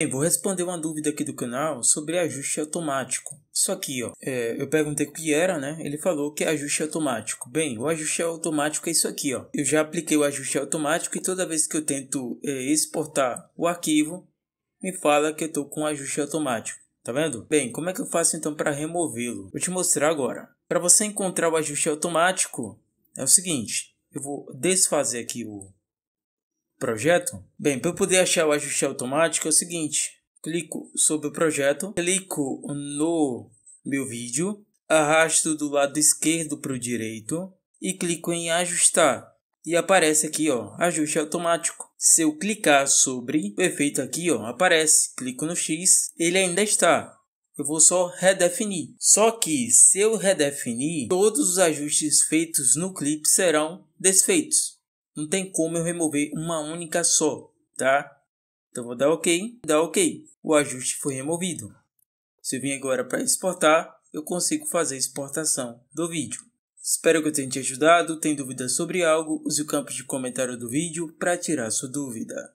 Eu vou responder uma dúvida aqui do canal sobre ajuste automático. Isso aqui, ó. É, eu perguntei o que era, né? Ele falou que é ajuste automático. Bem, o ajuste automático é isso aqui, ó. Eu já apliquei o ajuste automático e toda vez que eu tento é, exportar o arquivo, me fala que eu estou com ajuste automático. Tá vendo? Bem, como é que eu faço então para removê-lo? Vou te mostrar agora. Para você encontrar o ajuste automático, é o seguinte. Eu vou desfazer aqui o projeto? Bem, para eu poder achar o ajuste automático é o seguinte, clico sobre o projeto, clico no meu vídeo, arrasto do lado esquerdo para o direito e clico em ajustar. E aparece aqui, ó, ajuste automático. Se eu clicar sobre o efeito aqui, ó, aparece. Clico no X, ele ainda está. Eu vou só redefinir. Só que se eu redefinir, todos os ajustes feitos no clipe serão desfeitos não tem como eu remover uma única só, tá? Então vou dar OK, dar OK. O ajuste foi removido. Se eu vim agora para exportar, eu consigo fazer a exportação do vídeo. Espero que eu tenha te ajudado. Tem dúvidas sobre algo? Use o campo de comentário do vídeo para tirar sua dúvida.